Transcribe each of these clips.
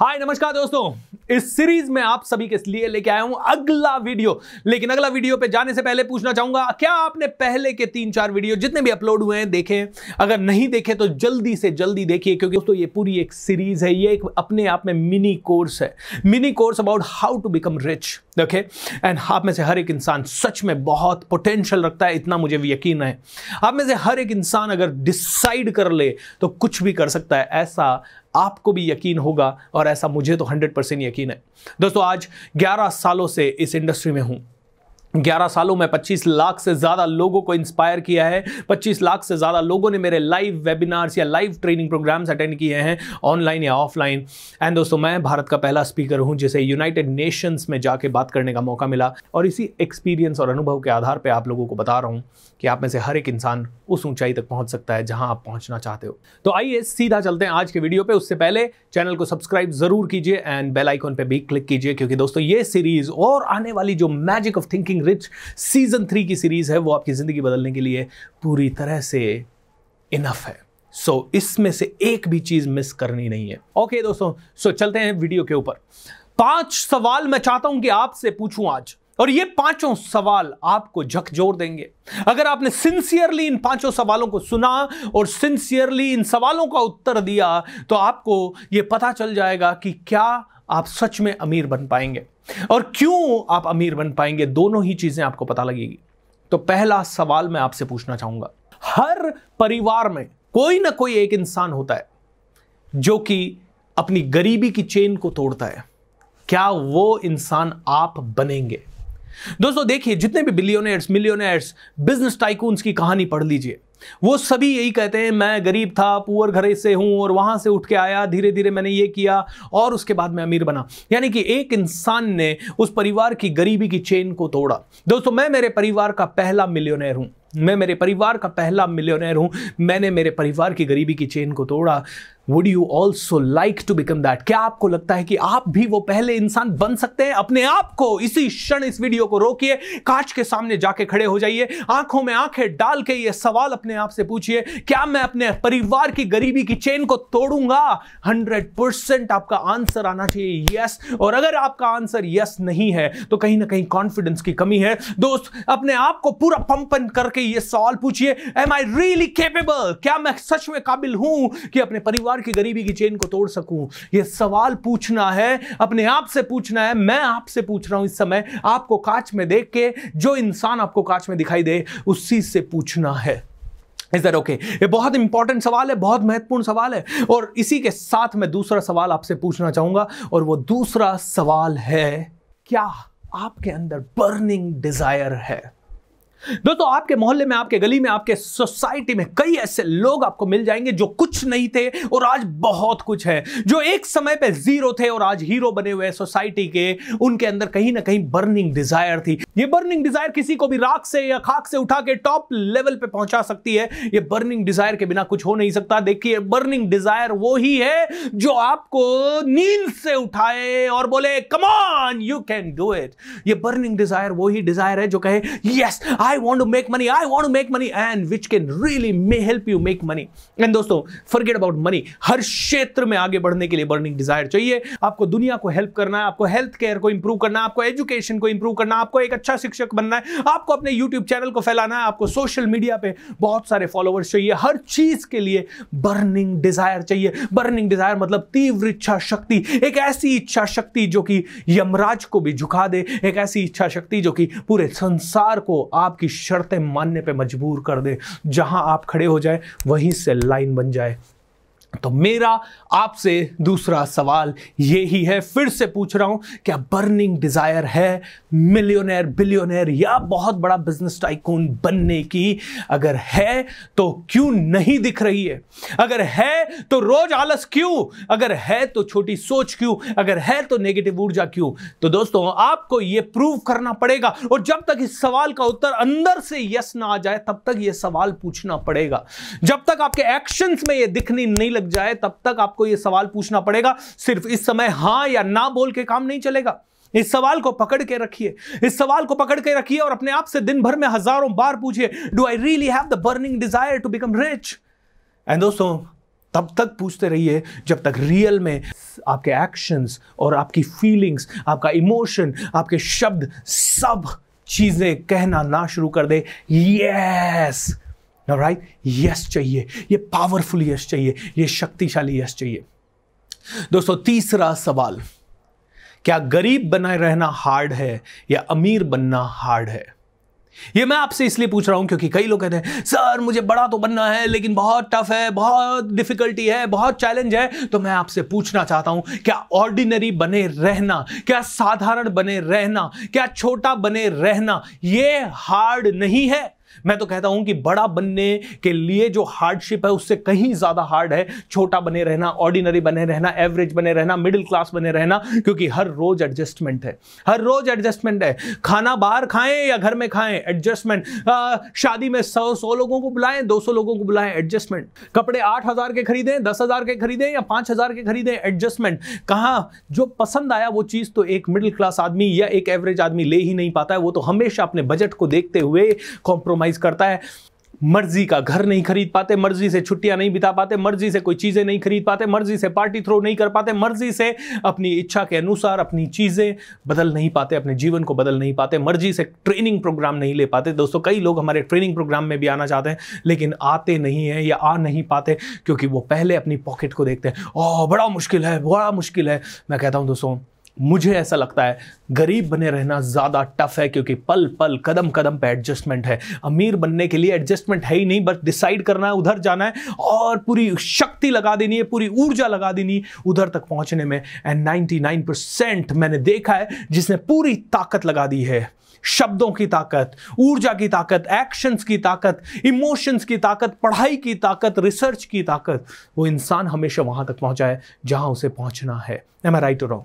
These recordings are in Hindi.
हाय नमस्कार दोस्तों इस सीरीज में आप सभी के लिए लेके आया हूं अगला वीडियो लेकिन अगला वीडियो पे जाने से पहले पूछना चाहूंगा क्या आपने पहले के तीन चार वीडियो जितने भी अपलोड हुए हैं देखे अगर नहीं देखे तो जल्दी से जल्दी देखिए क्योंकि दोस्तों ये पूरी एक सीरीज है ये एक अपने आप में मिनी कोर्स है mini course about how to become rich देखे एंड आप में से हर एक इंसान सच में बहुत पोटेंशियल रखता है इतना मुझे यकीन है आप में से हर एक इंसान अगर डिसाइड कर ले तो कुछ भी कर सकता है ऐसा आपको भी यकीन होगा और ऐसा मुझे तो हंड्रेड परसेंट यकीन है दोस्तों आज ग्यारह सालों से इस इंडस्ट्री में हूं 11 सालों में 25 लाख से ज़्यादा लोगों को इंस्पायर किया है 25 लाख से ज़्यादा लोगों ने मेरे लाइव वेबिनार्स या लाइव ट्रेनिंग प्रोग्राम्स अटेंड किए हैं ऑनलाइन या ऑफलाइन एंड दोस्तों मैं भारत का पहला स्पीकर हूं जिसे यूनाइटेड नेशंस में जाके बात करने का मौका मिला और इसी एक्सपीरियंस और अनुभव के आधार पर आप लोगों को बता रहा हूँ कि आप में से हर एक इंसान उस ऊंचाई तक पहुँच सकता है जहाँ आप पहुँचना चाहते हो तो आइए सीधा चलते हैं आज के वीडियो पर उससे पहले चैनल को सब्सक्राइब ज़रूर कीजिए एंड बेलाइकॉन पर भी क्लिक कीजिए क्योंकि दोस्तों ये सीरीज़ और आने वाली जो magic of thinking getting rich season three की सीरीज़ है वो आपकी ज़िंदगी बदलने के लिए पूरी तरह से इनफ है सो so, इसमें से एक भी चीज़ मिस करनी नहीं है ओके okay, दोस्तों सो so, चलते हैं वीडियो के ऊपर पांच सवाल मैं चाहता हूं कि आपसे पूछूं आज और ये पांचों सवाल आपको झकझोर देंगे अगर आपने सिंसियरली इन पांचों सवालों को सुना और सिंसियरली इन सवालों का उत्तर दिया तो आपको ये पता चल जाएगा कि क्या आप सच में अमीर बन पाएंगे और क्यों आप अमीर बन पाएंगे दोनों ही चीज़ें आपको पता लगेगी तो पहला सवाल मैं आपसे पूछना चाहूंगा हर परिवार में कोई ना कोई एक इंसान होता है जो कि अपनी गरीबी की चेन को तोड़ता है क्या वो इंसान आप बनेंगे दोस्तों देखिए जितने भी बिलियोनर्स मिलियोनर्स बिजनेस टाइकून्स की कहानी पढ़ लीजिए वो सभी यही कहते हैं मैं गरीब था पुअर घरे से हूं और वहां से उठ के आया धीरे धीरे मैंने ये किया और उसके बाद मैं अमीर बना यानी कि एक इंसान ने उस परिवार की गरीबी की चेन को तोड़ा दोस्तों मैं मेरे परिवार का पहला मिलियोनर हूं मैं मेरे परिवार का पहला मिलियोनर हूं मैंने मेरे परिवार की गरीबी की चेन को तोड़ा would you also like to become that क्या आपको लगता है कि आप भी वो पहले इंसान बन सकते हैं अपने आप को इसी क्षण इस वीडियो को रोकिए कांच के सामने जाके खड़े हो जाइए आंखों में आंखें डाल के ये सवाल अपने आप से पूछिए क्या मैं अपने परिवार की गरीबी की चेन को तोड़ूंगा हंड्रेड परसेंट आपका आंसर आना चाहिए यस और अगर आपका आंसर यस नहीं है तो कहीं ना कहीं कॉन्फिडेंस की कमी है दोस्त अपने आप को पूरा पंपन करके ये सवाल पूछिए एम आई रियली केपेबल क्या मैं सच में काबिल हूं कि अपने परिवार परिवार की गरीबी की चेन को तोड़ सकूं यह सवाल पूछना है अपने आप से पूछना है मैं आपसे पूछ रहा हूं इस समय आपको कांच में देख के जो इंसान आपको कांच में दिखाई दे उसी से पूछना है इस दर ओके ये बहुत इंपॉर्टेंट सवाल है बहुत महत्वपूर्ण सवाल है और इसी के साथ मैं दूसरा सवाल आपसे पूछना चाहूंगा और वो दूसरा सवाल है क्या आपके अंदर बर्निंग डिजायर है दोस्तों आपके मोहल्ले में आपके गली में आपके सोसाइटी में कई ऐसे लोग आपको मिल जाएंगे जो कुछ नहीं थे और आज बहुत कुछ है जो एक समय पे जीरो थे और आज हीरो बने हुए सोसाइटी के उनके अंदर कहीं ना कहीं बर्निंग डिजायर थी ये बर्निंग डिजायर किसी को भी राख से या खाक से उठा के टॉप लेवल पे पहुंचा सकती है ये बर्निंग डिजायर के बिना कुछ हो नहीं सकता देखिए बर्निंग डिजायर वो ही है जो आपको नींद से उठाए और बोले come on you can do it ये बर्निंग डिजायर वो ही डिजायर है जो कहे yes yes, I want to make money I want to make money and which can really may help you make money and दोस्तों फॉरगेट अबाउट मनी हर क्षेत्र में आगे बढ़ने के लिए बर्निंग डिजायर चाहिए आपको दुनिया को हेल्प करना है आपको हेल्थ केयर को इंप्रूव करना है आपको एजुकेशन को इंप्रूव करना है आपको एक अच्छा शिक्षक बनना है आपको अपने यूट्यूब चैनल को फैलाना है आपको सोशल मीडिया पे बहुत सारे फॉलोअर्स चाहिए हर चीज के लिए बर्निंग डिजायर चाहिए बर्निंग डिजायर मतलब तीव्र इच्छा शक्ति एक ऐसी इच्छा शक्ति जो कि यमराज को भी झुका दे एक ऐसी इच्छा शक्ति जो कि पूरे संसार को आप आपकी शर्तें मानने पे मजबूर कर दे जहां आप खड़े हो जाए वहीं से लाइन बन जाए तो मेरा आपसे दूसरा सवाल ये ही है फिर से पूछ रहा हूं क्या बर्निंग डिजायर है मिलियोनर बिलियोनर या बहुत बड़ा बिजनेस टाइकून बनने की अगर है तो क्यों नहीं दिख रही है अगर है तो रोज आलस क्यों अगर है तो छोटी सोच क्यों अगर है तो नेगेटिव ऊर्जा क्यों तो दोस्तों आपको यह प्रूव करना पड़ेगा और जब तक इस सवाल का उत्तर अंदर से यस ना आ जाए तब तक यह सवाल पूछना पड़ेगा जब तक आपके एक्शन में यह दिखनी नहीं लग जाए तब तक आपको यह सवाल पूछना पड़ेगा सिर्फ इस समय हां या ना बोल के काम नहीं चलेगा इस सवाल को पकड़ के रखिए इस सवाल को पकड़ के रखिए और अपने आप से दिन भर में हजारों बार पूछिए do I really have the burning desire to become rich and दोस्तों तब तक पूछते रहिए जब तक रियल में आपके एक्शंस और आपकी फीलिंग्स आपका इमोशन आपके शब्द सब चीजें कहना ना शुरू कर दे यस yes! राइट यस चाहिए ये पावरफुल यस चाहिए ये शक्तिशाली यस चाहिए दोस्तों तीसरा सवाल क्या गरीब बनाए रहना हार्ड है या अमीर बनना हार्ड है ये मैं आपसे इसलिए पूछ रहा हूं क्योंकि कई लोग कहते हैं सर मुझे बड़ा तो बनना है लेकिन बहुत टफ है बहुत डिफिकल्टी है बहुत चैलेंज है तो मैं आपसे पूछना चाहता हूं क्या ऑर्डिनरी बने रहना क्या साधारण बने रहना क्या छोटा बने रहना ये हार्ड नहीं है मैं तो कहता हूं कि बड़ा बनने के लिए जो हार्डशिप है उससे कहीं ज्यादा हार्ड है छोटा बने रहना ऑर्डिनरी बने रहना एवरेज बने रहना मिडिल क्लास बने रहना क्योंकि हर रोज एडजस्टमेंट है हर रोज एडजस्टमेंट है खाना बाहर खाएं या घर में खाएं एडजस्टमेंट शादी में सौ सौ लोगों को बुलाएं दो सौ लोगों को बुलाएं एडजस्टमेंट कपड़े आठ हजार के खरीदें दस हजार के खरीदें या पांच हजार के खरीदें एडजस्टमेंट कहा जो पसंद आया वो चीज तो एक मिडिल क्लास आदमी या एक एवरेज आदमी ले ही नहीं पाता है वो तो हमेशा अपने बजट को देखते हुए कॉम्प्रोमाइज कॉम्प्रोमाइज़ करता है मर्जी का घर नहीं खरीद पाते मर्जी से छुट्टियां नहीं बिता पाते मर्जी से कोई चीज़ें नहीं खरीद पाते मर्जी से पार्टी थ्रो नहीं कर पाते मर्जी से अपनी इच्छा के अनुसार अपनी चीज़ें बदल नहीं पाते अपने जीवन को बदल नहीं पाते मर्जी से ट्रेनिंग प्रोग्राम नहीं ले पाते दोस्तों कई लोग हमारे ट्रेनिंग प्रोग्राम में भी आना चाहते हैं लेकिन आते नहीं हैं या आ नहीं पाते क्योंकि वो पहले अपनी पॉकेट को देखते हैं ओह बड़ा मुश्किल है बड़ा मुश्किल है मैं कहता हूँ दोस्तों मुझे ऐसा लगता है गरीब बने रहना ज़्यादा टफ है क्योंकि पल पल कदम कदम पे एडजस्टमेंट है अमीर बनने के लिए एडजस्टमेंट है ही नहीं बस डिसाइड करना है उधर जाना है और पूरी शक्ति लगा देनी है पूरी ऊर्जा लगा देनी है उधर तक पहुंचने में एंड नाइन्टी नाइन परसेंट मैंने देखा है जिसने पूरी ताकत लगा दी है शब्दों की ताकत ऊर्जा की ताकत एक्शंस की ताकत इमोशंस की ताकत पढ़ाई की ताकत रिसर्च की ताकत वो इंसान हमेशा वहां तक पहुंचा है जहां उसे पहुंचना है एम आई राइट रॉन्ग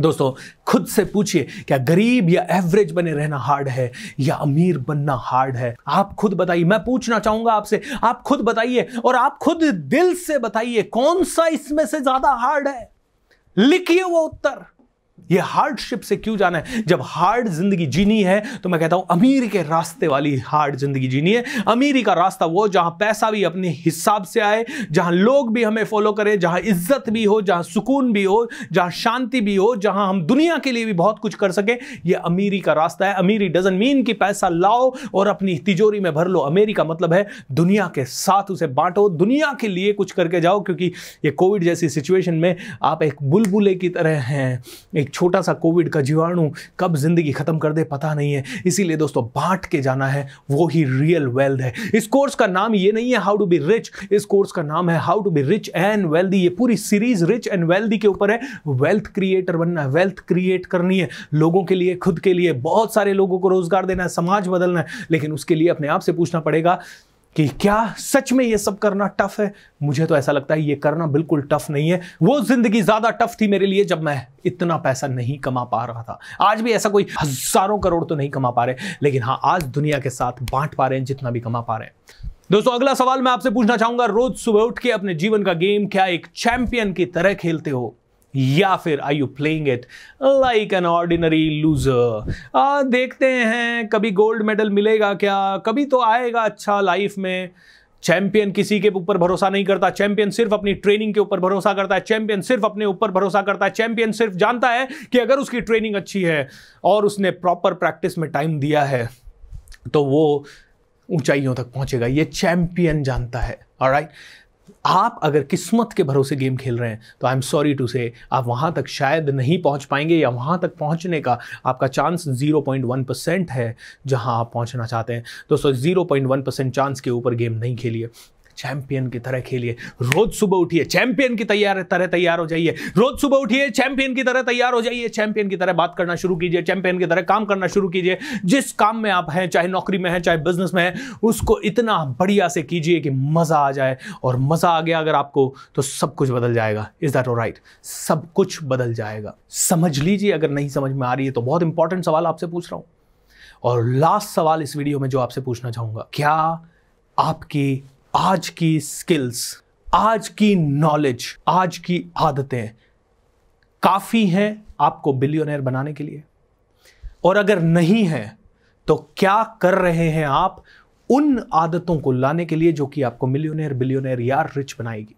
दोस्तों खुद से पूछिए क्या गरीब या एवरेज बने रहना हार्ड है या अमीर बनना हार्ड है आप खुद बताइए मैं पूछना चाहूंगा आपसे आप खुद बताइए और आप खुद दिल से बताइए कौन सा इसमें से ज्यादा हार्ड है लिखिए वो उत्तर ये हार्डशिप से क्यों जाना है जब हार्ड जिंदगी जीनी है तो मैं कहता हूं अमीर के रास्ते वाली हार्ड जिंदगी जीनी है अमीरी का रास्ता वो जहां पैसा भी अपने हिसाब से आए जहां लोग भी हमें फॉलो करें जहां इज्जत भी हो जहां सुकून भी हो जहां शांति भी हो जहां हम दुनिया के लिए भी बहुत कुछ कर सकें यह अमीरी का रास्ता है अमीरी डजन मीन कि पैसा लाओ और अपनी तिजोरी में भर लो अमेरी का मतलब है दुनिया के साथ उसे बांटो दुनिया के लिए कुछ करके जाओ क्योंकि ये कोविड जैसी सिचुएशन में आप एक बुलबुले की तरह हैं एक छोटा सा कोविड का जीवाणु कब जिंदगी खत्म कर दे पता नहीं है इसीलिए दोस्तों बांट के जाना है वो ही रियल वेल्थ है इस कोर्स का नाम ये नहीं है हाउ टू बी रिच इस कोर्स का नाम है how to be rich and wealthy ये पूरी सीरीज रिच एंड वेल्दी के ऊपर है वेल्थ क्रिएटर बनना है वेल्थ क्रिएट करनी है लोगों के लिए खुद के लिए बहुत सारे लोगों को रोजगार देना है समाज बदलना है लेकिन उसके लिए अपने आप से पूछना पड़ेगा कि क्या सच में ये सब करना टफ है मुझे तो ऐसा लगता है ये करना बिल्कुल टफ नहीं है वो जिंदगी ज्यादा टफ थी मेरे लिए जब मैं इतना पैसा नहीं कमा पा रहा था आज भी ऐसा कोई हजारों करोड़ तो नहीं कमा पा रहे लेकिन हाँ आज दुनिया के साथ बांट पा रहे हैं जितना भी कमा पा रहे हैं दोस्तों अगला सवाल मैं आपसे पूछना चाहूंगा रोज सुबह उठ के अपने जीवन का गेम क्या एक चैंपियन की तरह खेलते हो या फिर are you playing it like an ordinary loser देखते हैं कभी गोल्ड मेडल मिलेगा क्या कभी तो आएगा अच्छा लाइफ में चैंपियन किसी के ऊपर भरोसा नहीं करता चैंपियन सिर्फ अपनी ट्रेनिंग के ऊपर भरोसा करता है चैंपियन सिर्फ अपने ऊपर भरोसा करता है चैंपियन सिर्फ जानता है कि अगर उसकी ट्रेनिंग अच्छी है और उसने प्रॉपर प्रैक्टिस में टाइम दिया है तो वो ऊंचाइयों तक पहुंचेगा ये चैंपियन जानता है राइट आप अगर किस्मत के भरोसे गेम खेल रहे हैं तो आई एम सॉरी टू से आप वहाँ तक शायद नहीं पहुँच पाएंगे या वहाँ तक पहुँचने का आपका चांस 0.1 परसेंट है जहाँ आप पहुँचना चाहते हैं दोस्तों 0.1 परसेंट चांस के ऊपर गेम नहीं खेलिए चैंपियन की तरह खेलिए रोज सुबह उठिए चैंपियन की तैयार तरह तैयार हो जाइए रोज सुबह उठिए चैंपियन की तरह तैयार हो जाइए चैंपियन की तरह बात करना शुरू कीजिए चैंपियन की तरह काम करना शुरू कीजिए जिस काम में आप हैं चाहे नौकरी में है चाहे बिजनेस में है उसको इतना बढ़िया से कीजिए कि मज़ा आ जाए और मज़ा आ गया अगर आपको तो सब कुछ बदल जाएगा इज़ दैट राइट सब कुछ बदल जाएगा समझ लीजिए अगर नहीं समझ में आ रही है तो बहुत इंपॉर्टेंट सवाल आपसे पूछ रहा हूं और लास्ट सवाल इस वीडियो में जो आपसे पूछना चाहूंगा क्या आपकी आज की स्किल्स आज की नॉलेज आज की आदतें काफ़ी हैं आपको बिलियोनर बनाने के लिए और अगर नहीं है तो क्या कर रहे हैं आप उन आदतों को लाने के लिए जो कि आपको मिलियोनर बिलियोनर या रिच बनाएगी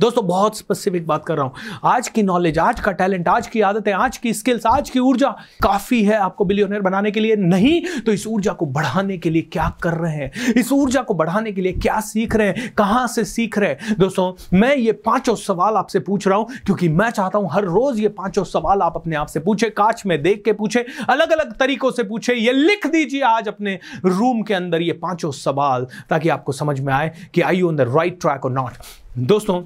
दोस्तों बहुत स्पेसिफिक बात कर रहा हूं आज की नॉलेज आज का टैलेंट आज की आदतें आज की स्किल्स आज की ऊर्जा काफी है आपको बिलियोनर बनाने के लिए नहीं तो इस ऊर्जा को बढ़ाने के लिए क्या कर रहे हैं इस ऊर्जा को बढ़ाने के लिए क्या सीख रहे हैं कहां से सीख रहे हैं दोस्तों मैं ये पांचों सवाल आपसे पूछ रहा हूं क्योंकि मैं चाहता हूं हर रोज ये पांचों सवाल आप अपने आप से पूछे कांच में देख के पूछे अलग अलग तरीकों से पूछे ये लिख दीजिए आज अपने रूम के अंदर ये पांचों सवाल ताकि आपको समझ में आए कि are you on the right track और नॉट दोस्तों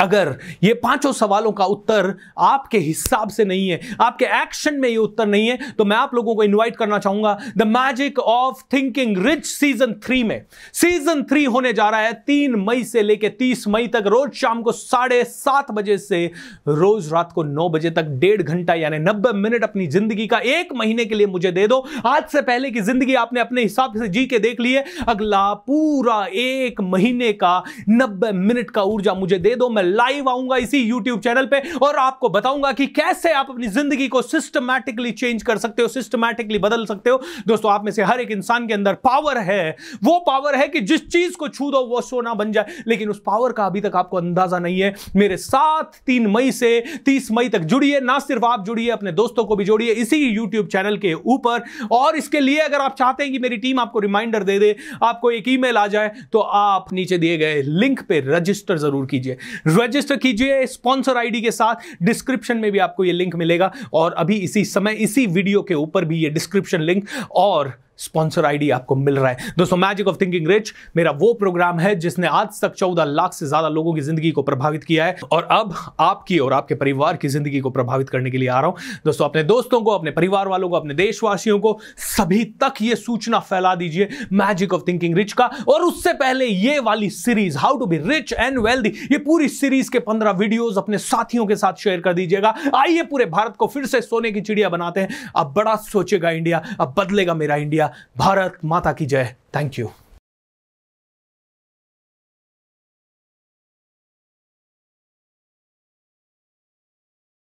अगर ये पांचों सवालों का उत्तर आपके हिसाब से नहीं है आपके एक्शन में ये उत्तर नहीं है तो मैं आप लोगों को इनवाइट करना चाहूंगा the magic of thinking rich season three में सीजन थ्री होने जा रहा है तीन मई से लेकर तीस मई तक रोज शाम को साढ़े सात बजे से रोज रात को नौ बजे तक डेढ़ घंटा यानी नब्बे मिनट अपनी जिंदगी का एक महीने के लिए मुझे दे दो आज से पहले की जिंदगी आपने अपने हिसाब से जी के देख ली अगला पूरा एक महीने का नब्बे मिनट का ऊर्जा मुझे दे दो मैं लाइव आऊंगा इसी यूट्यूब चैनल पे और आपको बताऊंगा कि कैसे आप अपनी जिंदगी को सिस्टमैटिकली चेंज कर सकते हो सिस्टमैटिकली बदल सकते हो दोस्तों आप में से हर एक इंसान के अंदर पावर है वो पावर है कि जिस चीज को छू दो वो सोना बन जाए लेकिन उस पावर का अभी तक आपको अंदाजा नहीं है मेरे साथ तीन मई से तीस मई तक जुड़िए ना सिर्फ आप जुड़िए अपने दोस्तों को भी जोड़िए इसी यूट्यूब चैनल के ऊपर और इसके लिए अगर आप चाहते हैं कि मेरी टीम आपको रिमाइंडर दे दे आपको एक ईमेल आ जाए तो आप नीचे दिए गए लिंक पे रजिस्टर जरूर कीजिए रजिस्टर कीजिए स्पॉन्सर आईडी के साथ डिस्क्रिप्शन में भी आपको ये लिंक मिलेगा और अभी इसी समय इसी वीडियो के ऊपर भी ये डिस्क्रिप्शन लिंक और स्पॉन्सर आईडी आपको मिल रहा है दोस्तों मैजिक ऑफ थिंकिंग रिच मेरा वो प्रोग्राम है जिसने आज तक चौदह लाख से ज्यादा लोगों की जिंदगी को प्रभावित किया है और अब आपकी और आपके परिवार की जिंदगी को प्रभावित करने के लिए आ रहा हूं दोस्तों अपने दोस्तों को अपने परिवार वालों को अपने देशवासियों को सभी तक ये सूचना फैला दीजिए मैजिक ऑफ थिंकिंग रिच का और उससे पहले ये वाली series how to be rich and wealthy ये पूरी सीरीज के पंद्रह वीडियोज अपने साथियों के साथ शेयर कर दीजिएगा आइए पूरे भारत को फिर से सोने की चिड़िया बनाते हैं अब बड़ा सोचेगा इंडिया अब बदलेगा मेरा इंडिया भारत माता की जय थैंक यू